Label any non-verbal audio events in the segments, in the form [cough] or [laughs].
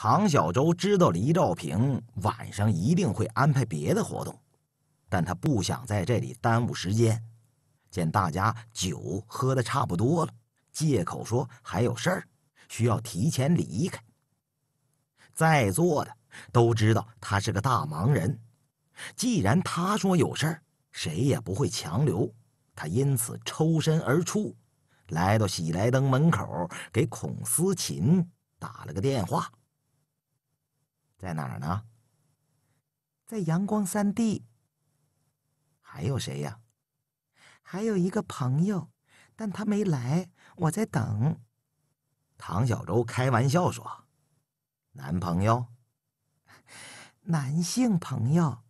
唐小舟知道黎兆平晚上一定会安排别的活动，但他不想在这里耽误时间。见大家酒喝的差不多了，借口说还有事儿，需要提前离开。在座的都知道他是个大忙人，既然他说有事儿，谁也不会强留。他因此抽身而出，来到喜来登门口，给孔思琴打了个电话。在哪儿呢？在阳光三地。还有谁呀？还有一个朋友，但他没来，我在等。唐小周开玩笑说：“男朋友？”男性朋友。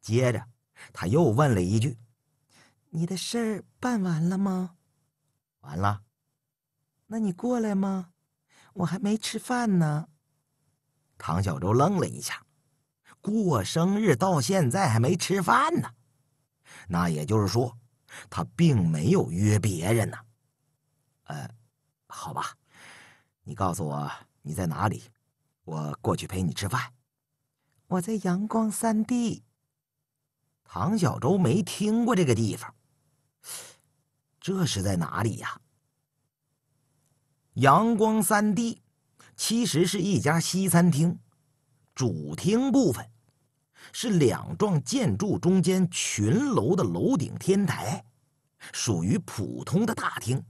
接着他又问了一句：“你的事儿办完了吗？”完了。那你过来吗？我还没吃饭呢。唐小舟愣了一下，过生日到现在还没吃饭呢，那也就是说，他并没有约别人呢。呃，好吧，你告诉我你在哪里，我过去陪你吃饭。我在阳光三 D。唐小舟没听过这个地方，这是在哪里呀？阳光三 D。其实是一家西餐厅，主厅部分是两幢建筑中间群楼的楼顶天台，属于普通的大厅。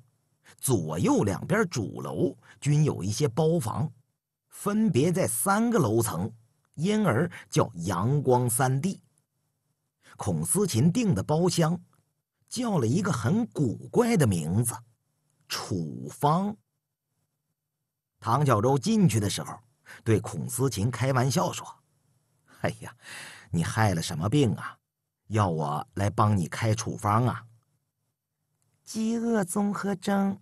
左右两边主楼均有一些包房，分别在三个楼层，因而叫“阳光三 D”。孔思琴订的包厢，叫了一个很古怪的名字——楚方。唐小舟进去的时候，对孔思琴开玩笑说：“哎呀，你害了什么病啊？要我来帮你开处方啊？”“饥饿综合征。”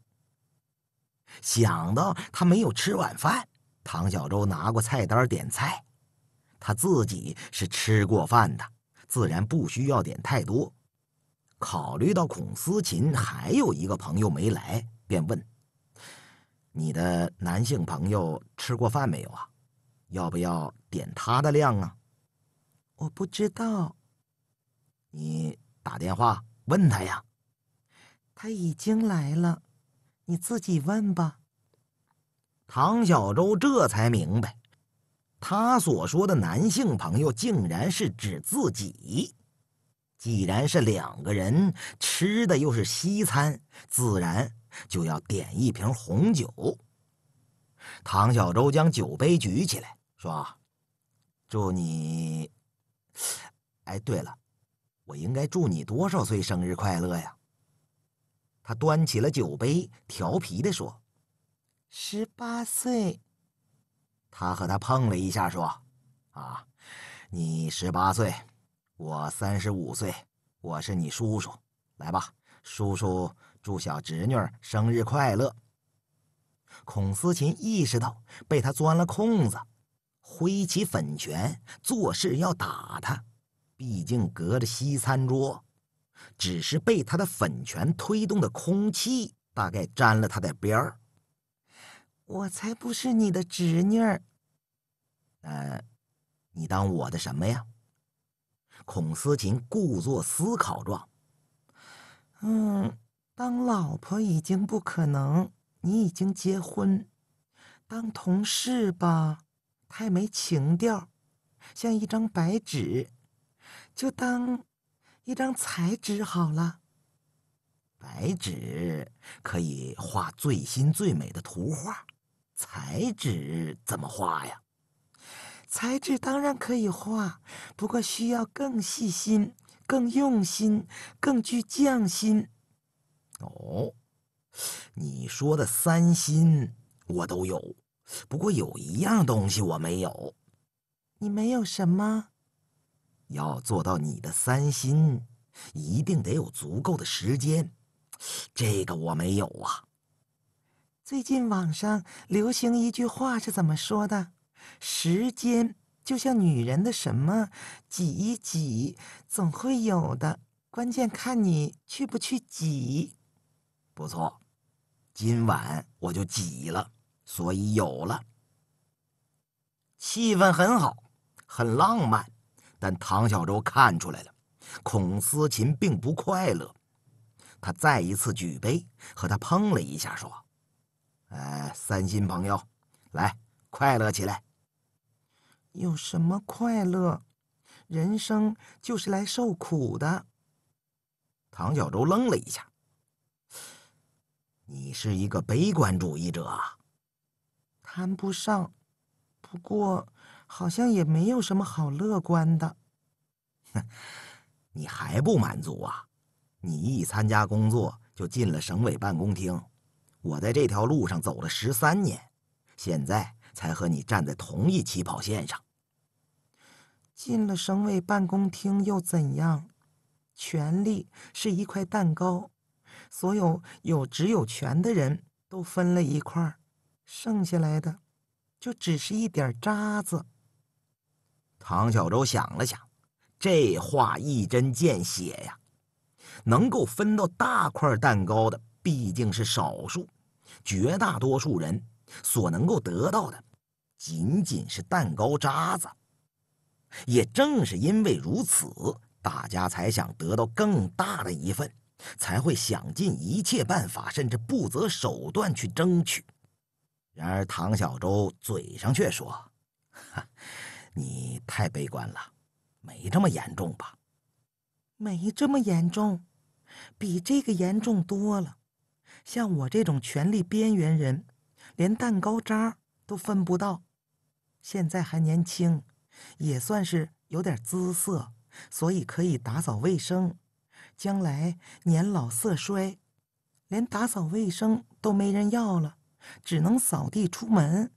想到他没有吃晚饭，唐小舟拿过菜单点菜。他自己是吃过饭的，自然不需要点太多。考虑到孔思琴还有一个朋友没来，便问。你的男性朋友吃过饭没有啊？要不要点他的量啊？我不知道。你打电话问他呀。他已经来了，你自己问吧。唐小舟这才明白，他所说的男性朋友竟然是指自己。既然是两个人吃的又是西餐，自然。就要点一瓶红酒。唐小舟将酒杯举起来，说：“祝你……哎，对了，我应该祝你多少岁生日快乐呀？”他端起了酒杯，调皮地说：“十八岁。”他和他碰了一下，说：“啊，你十八岁，我三十五岁，我是你叔叔。来吧，叔叔。”祝小侄女生日快乐。孔思琴意识到被他钻了空子，挥起粉拳，作势要打他。毕竟隔着西餐桌，只是被他的粉拳推动的空气大概沾了他的边儿。我才不是你的侄女。儿。呃，你当我的什么呀？孔思琴故作思考状。嗯。当老婆已经不可能，你已经结婚。当同事吧，太没情调，像一张白纸。就当一张彩纸好了。白纸可以画最新最美的图画，彩纸怎么画呀？彩纸当然可以画，不过需要更细心、更用心、更具匠心。哦，你说的三心我都有，不过有一样东西我没有。你没有什么？要做到你的三心，一定得有足够的时间。这个我没有啊。最近网上流行一句话是怎么说的？时间就像女人的什么，挤一挤总会有的，关键看你去不去挤。不错，今晚我就挤了，所以有了。气氛很好，很浪漫，但唐小舟看出来了，孔思琴并不快乐。他再一次举杯，和他碰了一下，说：“呃，三心朋友，来，快乐起来。”有什么快乐？人生就是来受苦的。唐小舟愣了一下。你是一个悲观主义者，谈不上，不过好像也没有什么好乐观的。哼，你还不满足啊？你一参加工作就进了省委办公厅，我在这条路上走了十三年，现在才和你站在同一起跑线上。进了省委办公厅又怎样？权力是一块蛋糕。所有有职有权的人都分了一块儿，剩下来的就只是一点渣子。唐小舟想了想，这话一针见血呀！能够分到大块蛋糕的毕竟是少数，绝大多数人所能够得到的仅仅是蛋糕渣子。也正是因为如此，大家才想得到更大的一份。才会想尽一切办法，甚至不择手段去争取。然而，唐小舟嘴上却说：“哈，你太悲观了，没这么严重吧？”“没这么严重，比这个严重多了。像我这种权力边缘人，连蛋糕渣都分不到。现在还年轻，也算是有点姿色，所以可以打扫卫生。”将来年老色衰，连打扫卫生都没人要了，只能扫地出门。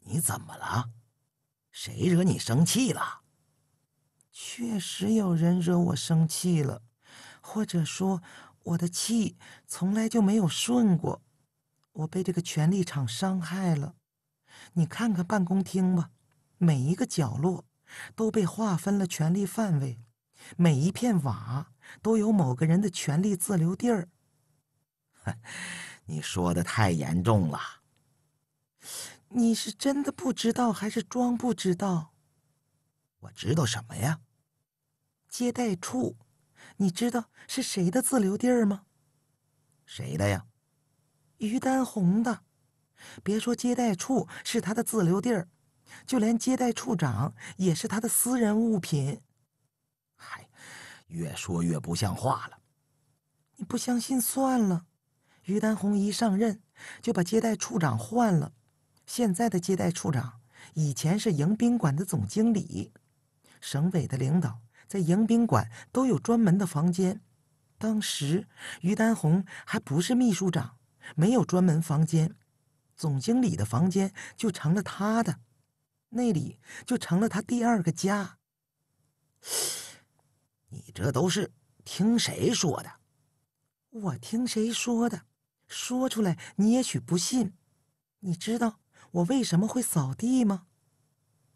你怎么了？谁惹你生气了？确实有人惹我生气了，或者说我的气从来就没有顺过。我被这个权力场伤害了。你看看办公厅吧，每一个角落都被划分了权力范围。每一片瓦都有某个人的权利自留地儿。你说的太严重了。你是真的不知道还是装不知道？我知道什么呀？接待处，你知道是谁的自留地儿吗？谁的呀？于丹红的。别说接待处是他的自留地儿，就连接待处长也是他的私人物品。嗨，越说越不像话了。你不相信算了。于丹红一上任就把接待处长换了。现在的接待处长以前是迎宾馆的总经理。省委的领导在迎宾馆都有专门的房间。当时于丹红还不是秘书长，没有专门房间，总经理的房间就成了他的，那里就成了他第二个家。你这都是听谁说的？我听谁说的？说出来你也许不信。你知道我为什么会扫地吗？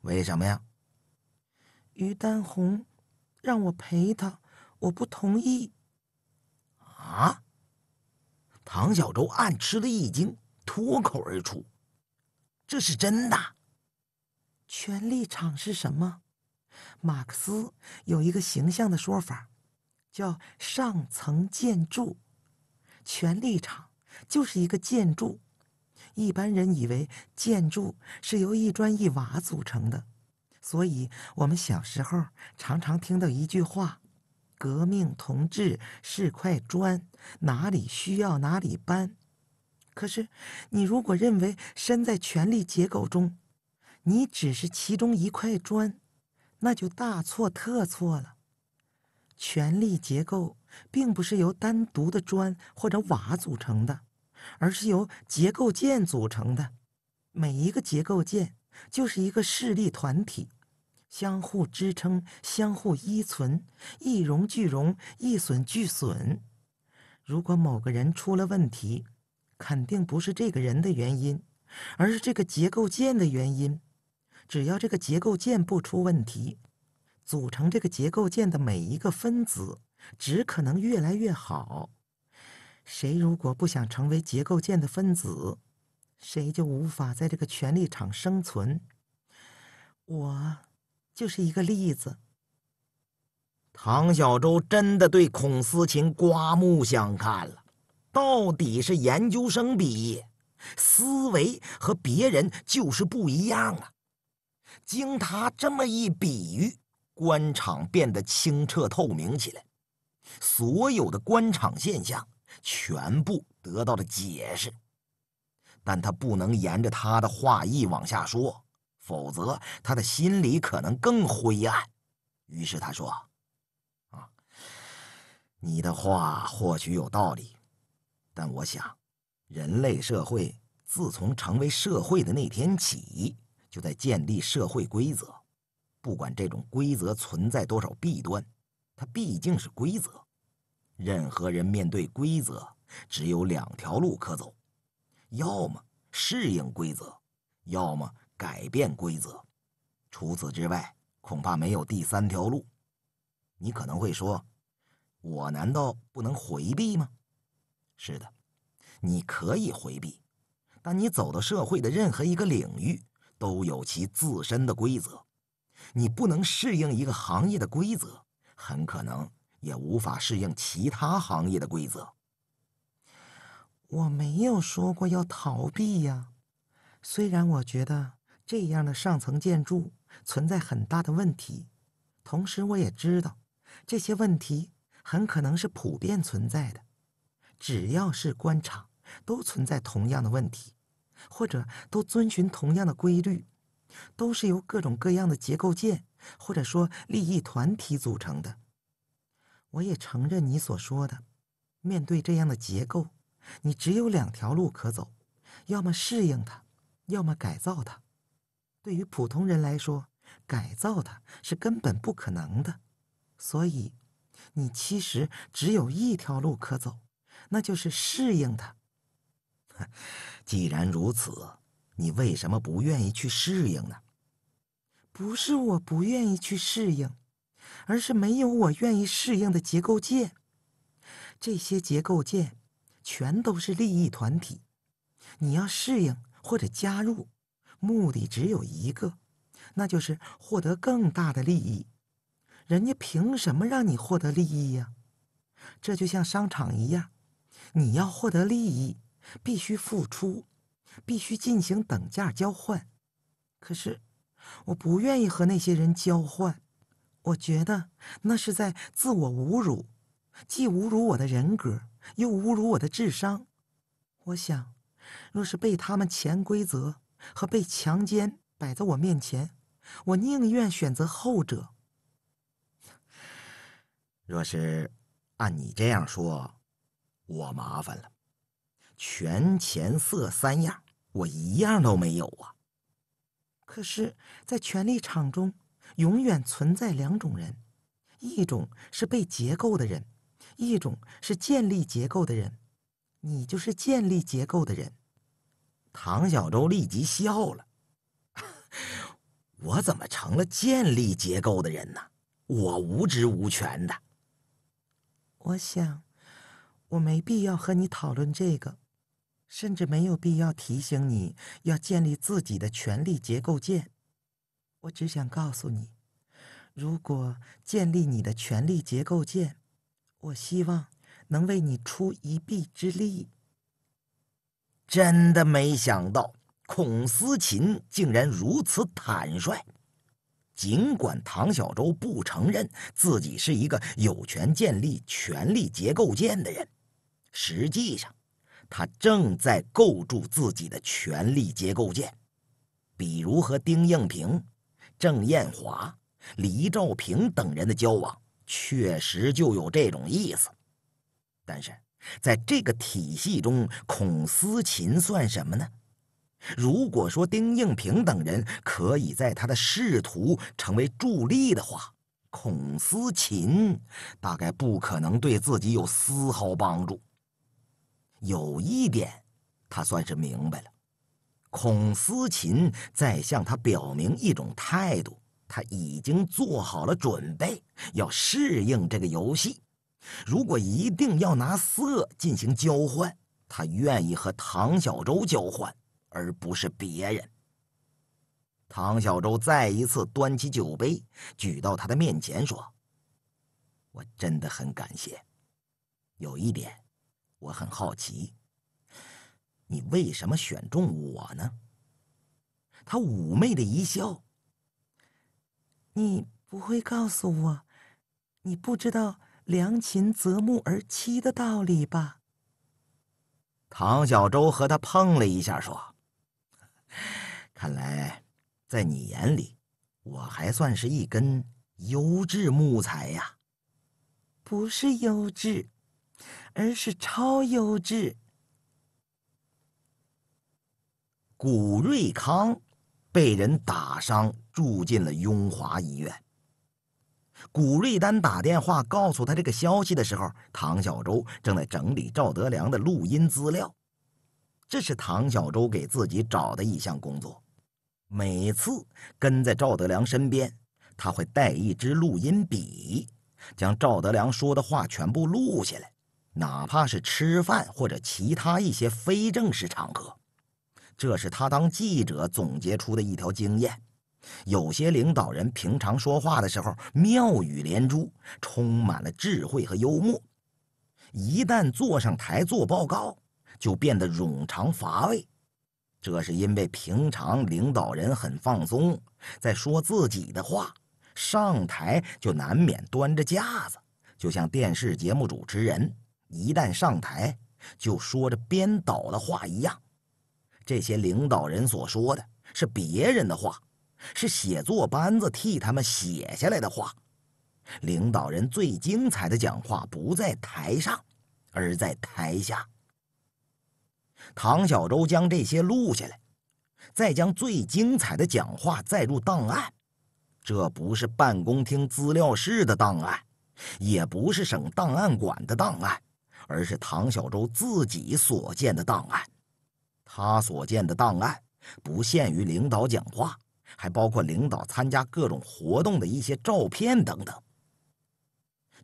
为什么呀？于丹红让我陪他，我不同意。啊！唐小舟暗吃了一惊，脱口而出：“这是真的。”权力场是什么？马克思有一个形象的说法，叫“上层建筑”，权力场就是一个建筑。一般人以为建筑是由一砖一瓦组成的，所以我们小时候常常听到一句话：“革命同志是块砖，哪里需要哪里搬。”可是，你如果认为身在权力结构中，你只是其中一块砖。那就大错特错了。权力结构并不是由单独的砖或者瓦组成的，而是由结构件组成的。每一个结构件就是一个势力团体，相互支撑，相互依存，一荣俱荣，一损俱损。如果某个人出了问题，肯定不是这个人的原因，而是这个结构件的原因。只要这个结构件不出问题，组成这个结构件的每一个分子只可能越来越好。谁如果不想成为结构件的分子，谁就无法在这个权力场生存。我就是一个例子。唐小舟真的对孔思琴刮目相看了。到底是研究生毕业，思维和别人就是不一样啊。经他这么一比喻，官场变得清澈透明起来，所有的官场现象全部得到了解释。但他不能沿着他的话意往下说，否则他的心里可能更灰暗。于是他说：“啊，你的话或许有道理，但我想，人类社会自从成为社会的那天起。”就在建立社会规则，不管这种规则存在多少弊端，它毕竟是规则。任何人面对规则，只有两条路可走：要么适应规则，要么改变规则。除此之外，恐怕没有第三条路。你可能会说：“我难道不能回避吗？”是的，你可以回避，但你走到社会的任何一个领域。都有其自身的规则，你不能适应一个行业的规则，很可能也无法适应其他行业的规则。我没有说过要逃避呀，虽然我觉得这样的上层建筑存在很大的问题，同时我也知道，这些问题很可能是普遍存在的，只要是官场，都存在同样的问题。或者都遵循同样的规律，都是由各种各样的结构件，或者说利益团体组成的。我也承认你所说的，面对这样的结构，你只有两条路可走：要么适应它，要么改造它。对于普通人来说，改造它是根本不可能的，所以，你其实只有一条路可走，那就是适应它。[laughs] 既然如此，你为什么不愿意去适应呢？不是我不愿意去适应，而是没有我愿意适应的结构件。这些结构件，全都是利益团体。你要适应或者加入，目的只有一个，那就是获得更大的利益。人家凭什么让你获得利益呀？这就像商场一样，你要获得利益。必须付出，必须进行等价交换。可是，我不愿意和那些人交换。我觉得那是在自我侮辱，既侮辱我的人格，又侮辱我的智商。我想，若是被他们潜规则和被强奸摆在我面前，我宁愿选择后者。若是按你这样说，我麻烦了。权钱色三样，我一样都没有啊。可是，在权力场中，永远存在两种人：一种是被结构的人，一种是建立结构的人。你就是建立结构的人。唐小舟立即笑了：“ [laughs] 我怎么成了建立结构的人呢？我无职无权的。”我想，我没必要和你讨论这个。甚至没有必要提醒你要建立自己的权力结构件。我只想告诉你，如果建立你的权力结构件，我希望能为你出一臂之力。真的没想到，孔思琴竟然如此坦率。尽管唐小舟不承认自己是一个有权建立权力结构件的人，实际上。他正在构筑自己的权力结构件，比如和丁应平、郑艳华、黎兆平等人的交往，确实就有这种意思。但是在这个体系中，孔思琴算什么呢？如果说丁应平等人可以在他的仕途成为助力的话，孔思琴大概不可能对自己有丝毫帮助。有一点，他算是明白了。孔思琴在向他表明一种态度：他已经做好了准备，要适应这个游戏。如果一定要拿色进行交换，他愿意和唐小舟交换，而不是别人。唐小舟再一次端起酒杯，举到他的面前，说：“我真的很感谢。有一点。”我很好奇，你为什么选中我呢？他妩媚的一笑。你不会告诉我，你不知道良禽择木而栖的道理吧？唐小舟和他碰了一下，说：“看来在你眼里，我还算是一根优质木材呀。”不是优质。而是超优质。古瑞康被人打伤，住进了雍华医院。古瑞丹打电话告诉他这个消息的时候，唐小舟正在整理赵德良的录音资料。这是唐小舟给自己找的一项工作。每次跟在赵德良身边，他会带一支录音笔，将赵德良说的话全部录下来。哪怕是吃饭或者其他一些非正式场合，这是他当记者总结出的一条经验。有些领导人平常说话的时候妙语连珠，充满了智慧和幽默；一旦坐上台做报告，就变得冗长乏味。这是因为平常领导人很放松，在说自己的话，上台就难免端着架子，就像电视节目主持人。一旦上台，就说着编导的话一样。这些领导人所说的，是别人的话，是写作班子替他们写下来的话。领导人最精彩的讲话不在台上，而在台下。唐小舟将这些录下来，再将最精彩的讲话载入档案。这不是办公厅资料室的档案，也不是省档案馆的档案。而是唐小舟自己所见的档案，他所见的档案不限于领导讲话，还包括领导参加各种活动的一些照片等等。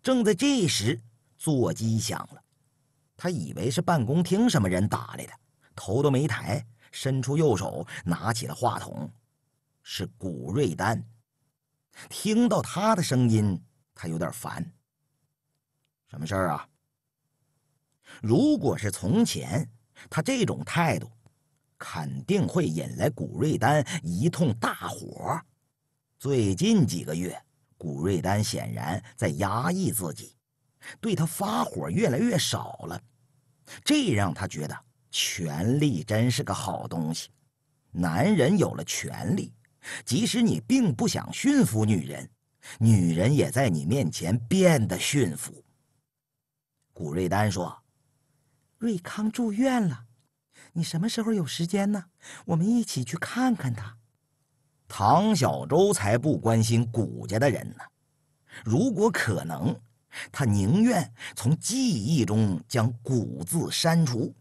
正在这时，座机响了，他以为是办公厅什么人打来的，头都没抬，伸出右手拿起了话筒。是古瑞丹，听到他的声音，他有点烦。什么事儿啊？如果是从前，他这种态度肯定会引来古瑞丹一通大火。最近几个月，古瑞丹显然在压抑自己，对他发火越来越少了。这让他觉得权力真是个好东西。男人有了权力，即使你并不想驯服女人，女人也在你面前变得驯服。古瑞丹说。瑞康住院了，你什么时候有时间呢？我们一起去看看他。唐小舟才不关心古家的人呢。如果可能，他宁愿从记忆中将“古”字删除。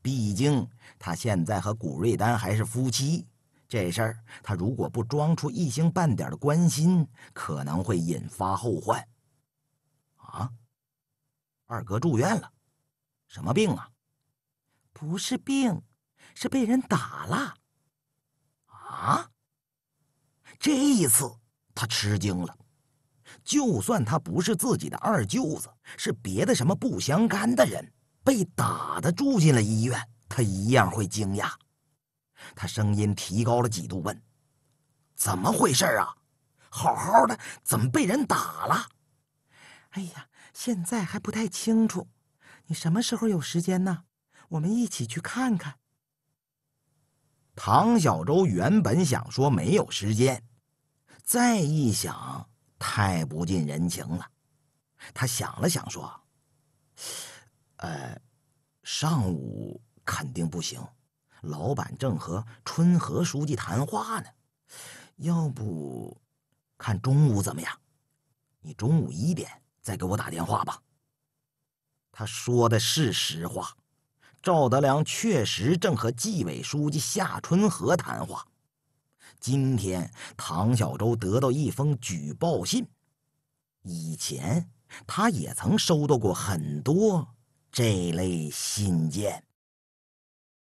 毕竟他现在和古瑞丹还是夫妻，这事儿他如果不装出一星半点的关心，可能会引发后患。啊，二哥住院了。什么病啊？不是病，是被人打了。啊！这一次他吃惊了。就算他不是自己的二舅子，是别的什么不相干的人被打的住进了医院，他一样会惊讶。他声音提高了几度问：“怎么回事啊？好好的怎么被人打了？”哎呀，现在还不太清楚。你什么时候有时间呢？我们一起去看看。唐小舟原本想说没有时间，再一想太不近人情了，他想了想说：“呃，上午肯定不行，老板正和春和书记谈话呢。要不看中午怎么样？你中午一点再给我打电话吧。”他说的是实话，赵德良确实正和纪委书记夏春和谈话。今天，唐小舟得到一封举报信，以前他也曾收到过很多这类信件。